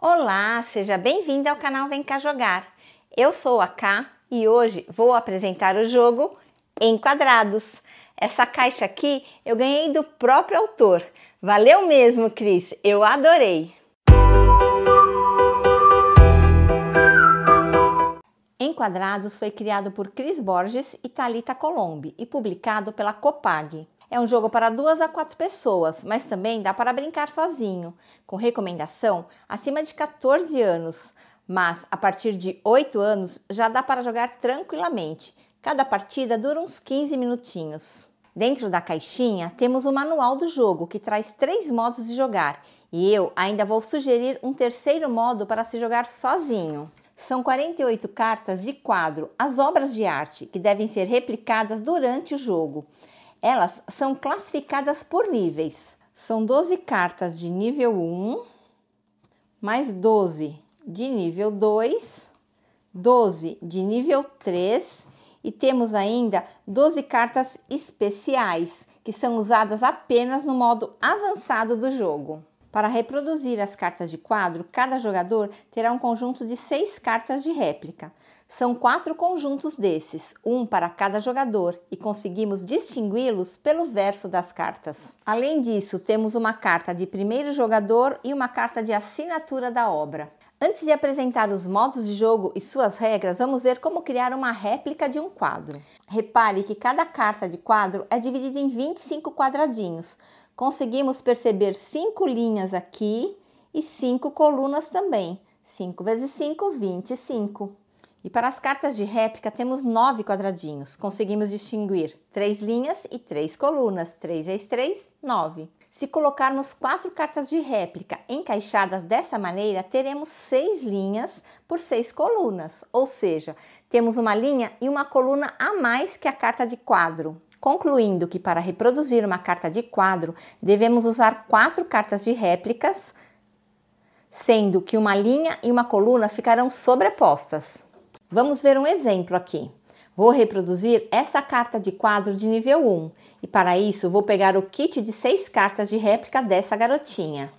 Olá, seja bem-vindo ao canal Vem Cá Jogar. Eu sou a K e hoje vou apresentar o jogo Enquadrados. Essa caixa aqui eu ganhei do próprio autor. Valeu mesmo, Cris, eu adorei! Enquadrados foi criado por Cris Borges e Talita Colombi e publicado pela Copag. É um jogo para duas a quatro pessoas, mas também dá para brincar sozinho, com recomendação acima de 14 anos. Mas a partir de 8 anos já dá para jogar tranquilamente. Cada partida dura uns 15 minutinhos. Dentro da caixinha temos o manual do jogo que traz três modos de jogar e eu ainda vou sugerir um terceiro modo para se jogar sozinho. São 48 cartas de quadro, as obras de arte, que devem ser replicadas durante o jogo. Elas são classificadas por níveis. São 12 cartas de nível 1, mais 12 de nível 2, 12 de nível 3 e temos ainda 12 cartas especiais, que são usadas apenas no modo avançado do jogo. Para reproduzir as cartas de quadro, cada jogador terá um conjunto de seis cartas de réplica. São quatro conjuntos desses, um para cada jogador, e conseguimos distingui-los pelo verso das cartas. Além disso, temos uma carta de primeiro jogador e uma carta de assinatura da obra. Antes de apresentar os modos de jogo e suas regras, vamos ver como criar uma réplica de um quadro. Repare que cada carta de quadro é dividida em 25 quadradinhos, Conseguimos perceber cinco linhas aqui e cinco colunas também. 5 vezes 5, 25. E para as cartas de réplica, temos nove quadradinhos. Conseguimos distinguir três linhas e três colunas. 3 vezes 3, 9. Se colocarmos quatro cartas de réplica encaixadas dessa maneira, teremos seis linhas por seis colunas, ou seja, temos uma linha e uma coluna a mais que a carta de quadro concluindo que para reproduzir uma carta de quadro devemos usar quatro cartas de réplicas, sendo que uma linha e uma coluna ficarão sobrepostas. Vamos ver um exemplo aqui. Vou reproduzir essa carta de quadro de nível 1 e para isso vou pegar o kit de seis cartas de réplica dessa garotinha.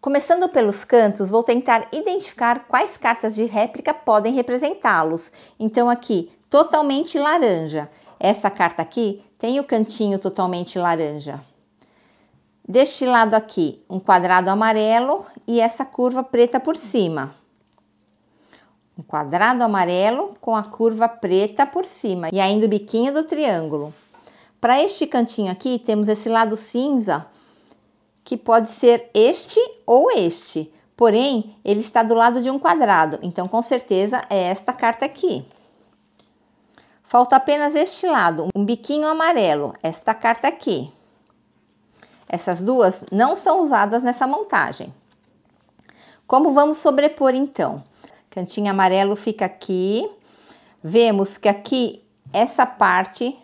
Começando pelos cantos, vou tentar identificar quais cartas de réplica podem representá-los. Então aqui, totalmente laranja. Essa carta aqui tem o cantinho totalmente laranja. Deste lado aqui, um quadrado amarelo e essa curva preta por cima. Um quadrado amarelo com a curva preta por cima e ainda o biquinho do triângulo. Para este cantinho aqui, temos esse lado cinza, que pode ser este ou este. Porém, ele está do lado de um quadrado, então com certeza é esta carta aqui. Falta apenas este lado, um biquinho amarelo, esta carta aqui. Essas duas não são usadas nessa montagem. Como vamos sobrepor então? Cantinho amarelo fica aqui. Vemos que aqui essa parte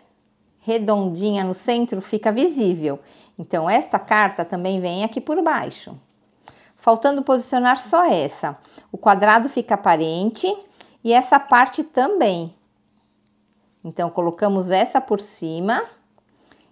redondinha no centro fica visível. Então esta carta também vem aqui por baixo. Faltando posicionar só essa. O quadrado fica aparente e essa parte também. Então, colocamos essa por cima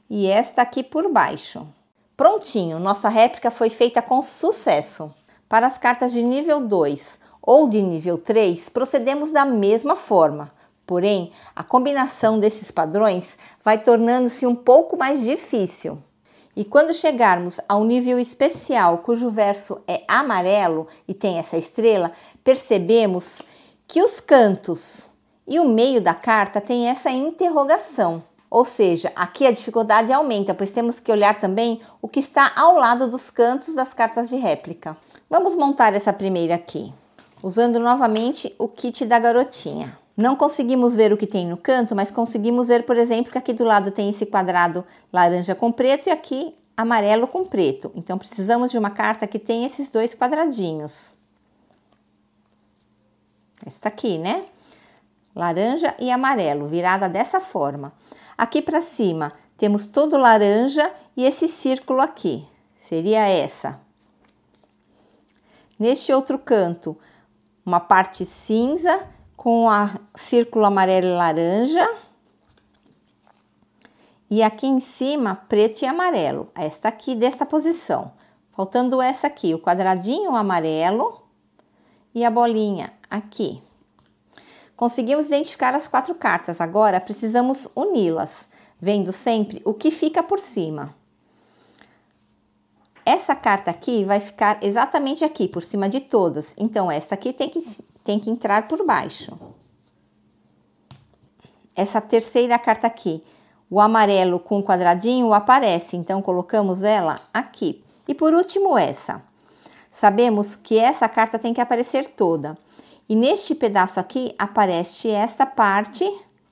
e esta aqui por baixo. Prontinho, nossa réplica foi feita com sucesso. Para as cartas de nível 2 ou de nível 3, procedemos da mesma forma. Porém, a combinação desses padrões vai tornando-se um pouco mais difícil. E quando chegarmos ao nível especial, cujo verso é amarelo e tem essa estrela, percebemos que os cantos e o meio da carta tem essa interrogação. Ou seja, aqui a dificuldade aumenta, pois temos que olhar também o que está ao lado dos cantos das cartas de réplica. Vamos montar essa primeira aqui, usando novamente o kit da garotinha. Não conseguimos ver o que tem no canto, mas conseguimos ver, por exemplo, que aqui do lado tem esse quadrado laranja com preto e aqui amarelo com preto. Então, precisamos de uma carta que tem esses dois quadradinhos. Esta aqui, né? laranja e amarelo, virada dessa forma. Aqui para cima temos todo laranja e esse círculo aqui, seria essa. Neste outro canto, uma parte cinza com a círculo amarelo e laranja. E aqui em cima, preto e amarelo, esta aqui dessa posição. Faltando essa aqui, o quadradinho amarelo e a bolinha aqui. Conseguimos identificar as quatro cartas, agora precisamos uni-las, vendo sempre o que fica por cima. Essa carta aqui vai ficar exatamente aqui, por cima de todas. Então, essa aqui tem que, tem que entrar por baixo. Essa terceira carta aqui, o amarelo com o quadradinho aparece, então colocamos ela aqui. E por último, essa. Sabemos que essa carta tem que aparecer toda. E neste pedaço aqui aparece esta parte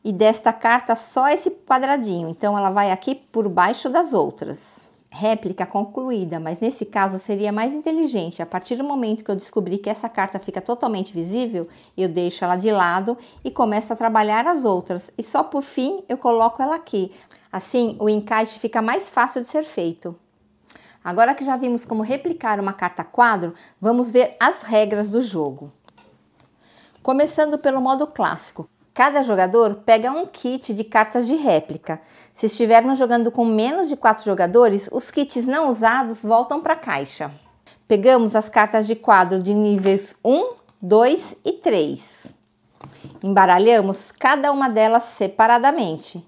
e desta carta só esse quadradinho. Então ela vai aqui por baixo das outras. Réplica concluída, mas nesse caso seria mais inteligente. A partir do momento que eu descobri que essa carta fica totalmente visível, eu deixo ela de lado e começo a trabalhar as outras. E só por fim eu coloco ela aqui. Assim o encaixe fica mais fácil de ser feito. Agora que já vimos como replicar uma carta quadro, vamos ver as regras do jogo começando pelo modo clássico. Cada jogador pega um kit de cartas de réplica. Se estivermos jogando com menos de 4 jogadores, os kits não usados voltam para a caixa. Pegamos as cartas de quadro de níveis 1, 2 e 3. Embaralhamos cada uma delas separadamente.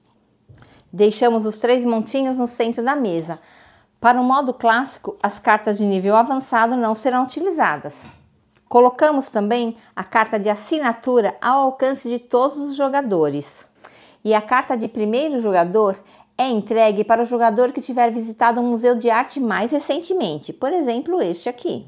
Deixamos os três montinhos no centro da mesa. Para o modo clássico, as cartas de nível avançado não serão utilizadas. Colocamos também a carta de assinatura ao alcance de todos os jogadores. E a carta de primeiro jogador é entregue para o jogador que tiver visitado um museu de arte mais recentemente, por exemplo, este aqui.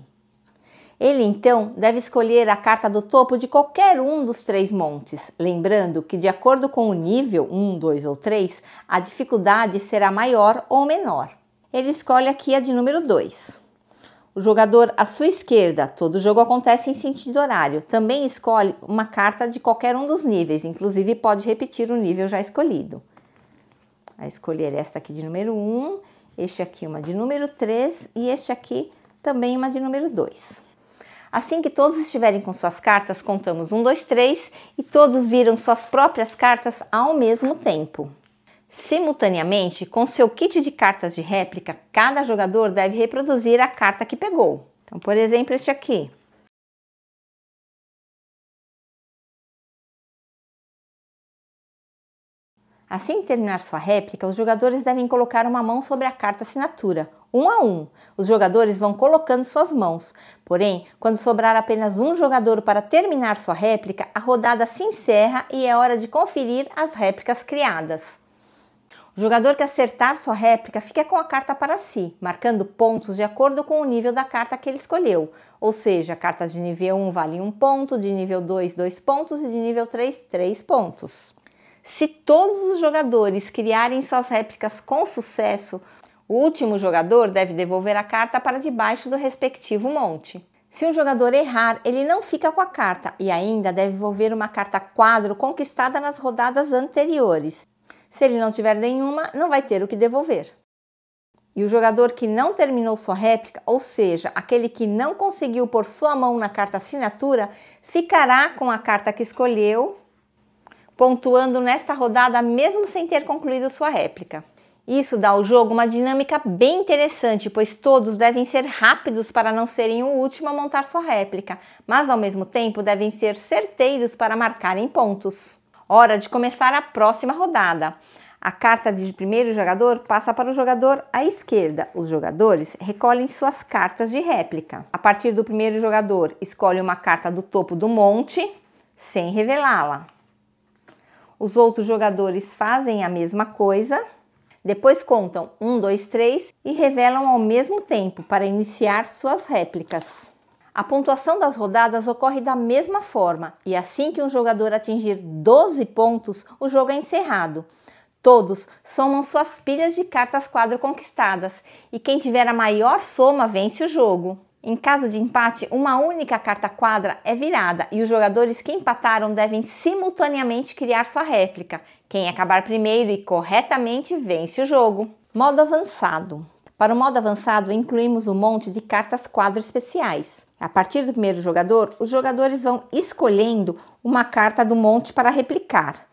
Ele então deve escolher a carta do topo de qualquer um dos três montes, lembrando que, de acordo com o nível 1, 2 ou 3, a dificuldade será maior ou menor. Ele escolhe aqui a de número 2. O jogador à sua esquerda, todo jogo acontece em sentido horário, também escolhe uma carta de qualquer um dos níveis, inclusive pode repetir o nível já escolhido. A escolher esta aqui de número 1, este aqui uma de número 3 e este aqui também uma de número 2. Assim que todos estiverem com suas cartas, contamos 1, 2, 3 e todos viram suas próprias cartas ao mesmo tempo. Simultaneamente, com seu kit de cartas de réplica, cada jogador deve reproduzir a carta que pegou. Então, por exemplo, este aqui. Assim que terminar sua réplica, os jogadores devem colocar uma mão sobre a carta assinatura, um a um. Os jogadores vão colocando suas mãos. Porém, quando sobrar apenas um jogador para terminar sua réplica, a rodada se encerra e é hora de conferir as réplicas criadas. O jogador que acertar sua réplica fica com a carta para si, marcando pontos de acordo com o nível da carta que ele escolheu. Ou seja, cartas de nível 1 valem 1 ponto, de nível 2, 2 pontos e de nível 3, 3 pontos. Se todos os jogadores criarem suas réplicas com sucesso, o último jogador deve devolver a carta para debaixo do respectivo monte. Se um jogador errar, ele não fica com a carta e ainda deve devolver uma carta quadro conquistada nas rodadas anteriores. Se ele não tiver nenhuma, não vai ter o que devolver. E o jogador que não terminou sua réplica, ou seja, aquele que não conseguiu pôr sua mão na carta assinatura, ficará com a carta que escolheu, pontuando nesta rodada mesmo sem ter concluído sua réplica. Isso dá ao jogo uma dinâmica bem interessante, pois todos devem ser rápidos para não serem o último a montar sua réplica, mas ao mesmo tempo devem ser certeiros para marcarem pontos. Hora de começar a próxima rodada. A carta de primeiro jogador passa para o jogador à esquerda. Os jogadores recolhem suas cartas de réplica. A partir do primeiro jogador, escolhe uma carta do topo do monte sem revelá-la. Os outros jogadores fazem a mesma coisa. Depois contam 1, 2, 3 e revelam ao mesmo tempo para iniciar suas réplicas. A pontuação das rodadas ocorre da mesma forma e assim que um jogador atingir 12 pontos, o jogo é encerrado. Todos somam suas pilhas de cartas quadro conquistadas e quem tiver a maior soma vence o jogo. Em caso de empate, uma única carta quadra é virada e os jogadores que empataram devem simultaneamente criar sua réplica. Quem acabar primeiro e corretamente vence o jogo. Modo avançado. Para o modo avançado, incluímos um monte de cartas quadro especiais. A partir do primeiro jogador, os jogadores vão escolhendo uma carta do monte para replicar.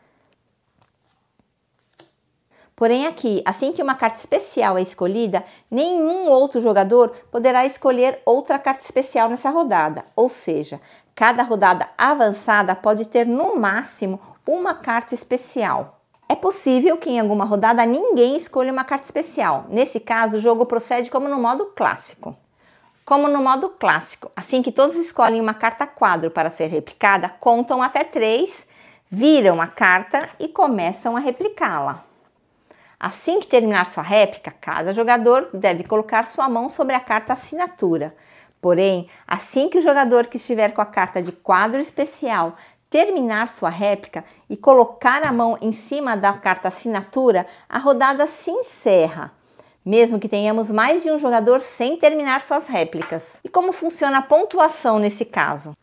Porém, aqui, assim que uma carta especial é escolhida, nenhum outro jogador poderá escolher outra carta especial nessa rodada. Ou seja, cada rodada avançada pode ter no máximo uma carta especial. É possível que em alguma rodada ninguém escolha uma carta especial. Nesse caso, o jogo procede como no modo clássico. Como no modo clássico, assim que todos escolhem uma carta quadro para ser replicada, contam até três, viram a carta e começam a replicá-la. Assim que terminar sua réplica, cada jogador deve colocar sua mão sobre a carta assinatura. Porém, assim que o jogador que estiver com a carta de quadro especial terminar sua réplica e colocar a mão em cima da carta assinatura, a rodada se encerra, mesmo que tenhamos mais de um jogador sem terminar suas réplicas. E como funciona a pontuação nesse caso?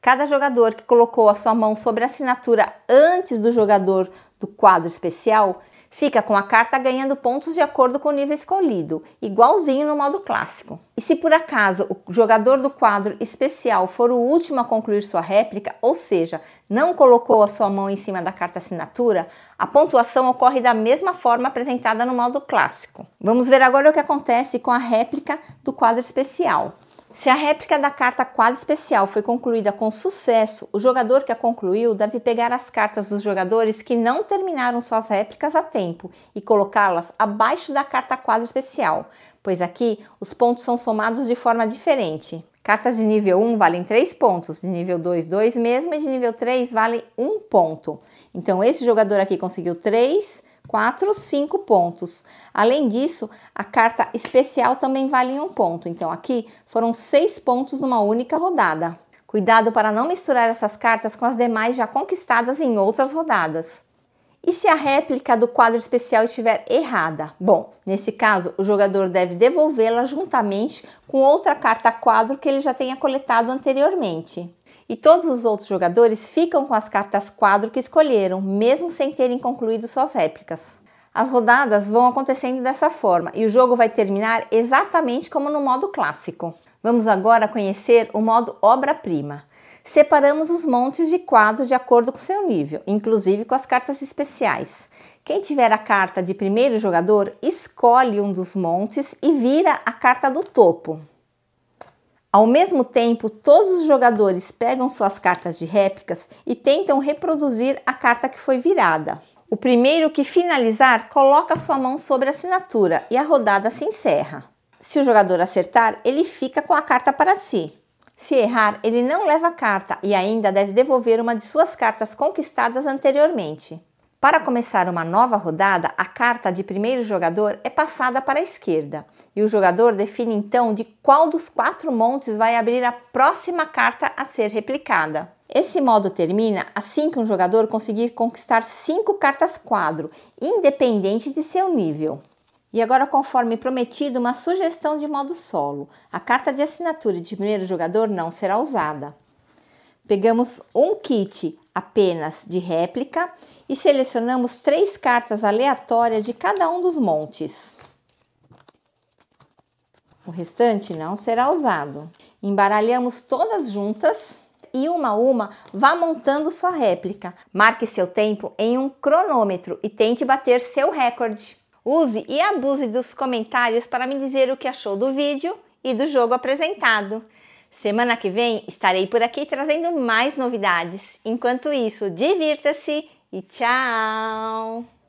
Cada jogador que colocou a sua mão sobre a assinatura antes do jogador do quadro especial Fica com a carta ganhando pontos de acordo com o nível escolhido, igualzinho no modo clássico. E se por acaso o jogador do quadro especial for o último a concluir sua réplica, ou seja, não colocou a sua mão em cima da carta assinatura, a pontuação ocorre da mesma forma apresentada no modo clássico. Vamos ver agora o que acontece com a réplica do quadro especial. Se a réplica da carta quadro especial foi concluída com sucesso, o jogador que a concluiu deve pegar as cartas dos jogadores que não terminaram suas réplicas a tempo e colocá-las abaixo da carta quadro especial, pois aqui os pontos são somados de forma diferente. Cartas de nível 1 valem 3 pontos, de nível 2, 2 mesmo, e de nível 3 vale 1 ponto. Então, esse jogador aqui conseguiu 3, 4, 5 pontos. Além disso, a carta especial também vale um ponto. Então aqui foram 6 pontos numa única rodada. Cuidado para não misturar essas cartas com as demais já conquistadas em outras rodadas. E se a réplica do quadro especial estiver errada? Bom, nesse caso, o jogador deve devolvê-la juntamente com outra carta quadro que ele já tenha coletado anteriormente e todos os outros jogadores ficam com as cartas quadro que escolheram, mesmo sem terem concluído suas réplicas. As rodadas vão acontecendo dessa forma e o jogo vai terminar exatamente como no modo clássico. Vamos agora conhecer o modo obra-prima. Separamos os montes de quadro de acordo com seu nível, inclusive com as cartas especiais. Quem tiver a carta de primeiro jogador escolhe um dos montes e vira a carta do topo. Ao mesmo tempo, todos os jogadores pegam suas cartas de réplicas e tentam reproduzir a carta que foi virada. O primeiro que finalizar coloca sua mão sobre a assinatura e a rodada se encerra. Se o jogador acertar, ele fica com a carta para si. Se errar, ele não leva a carta e ainda deve devolver uma de suas cartas conquistadas anteriormente. Para começar uma nova rodada, a carta de primeiro jogador é passada para a esquerda e o jogador define então de qual dos quatro montes vai abrir a próxima carta a ser replicada. Esse modo termina assim que um jogador conseguir conquistar cinco cartas quadro, independente de seu nível. E agora, conforme prometido, uma sugestão de modo solo. A carta de assinatura de primeiro jogador não será usada. Pegamos um kit apenas de réplica e selecionamos três cartas aleatórias de cada um dos montes. O restante não será usado. Embaralhamos todas juntas e uma a uma vá montando sua réplica. Marque seu tempo em um cronômetro e tente bater seu recorde. Use e abuse dos comentários para me dizer o que achou do vídeo e do jogo apresentado. Semana que vem estarei por aqui trazendo mais novidades. Enquanto isso, divirta-se e tchau!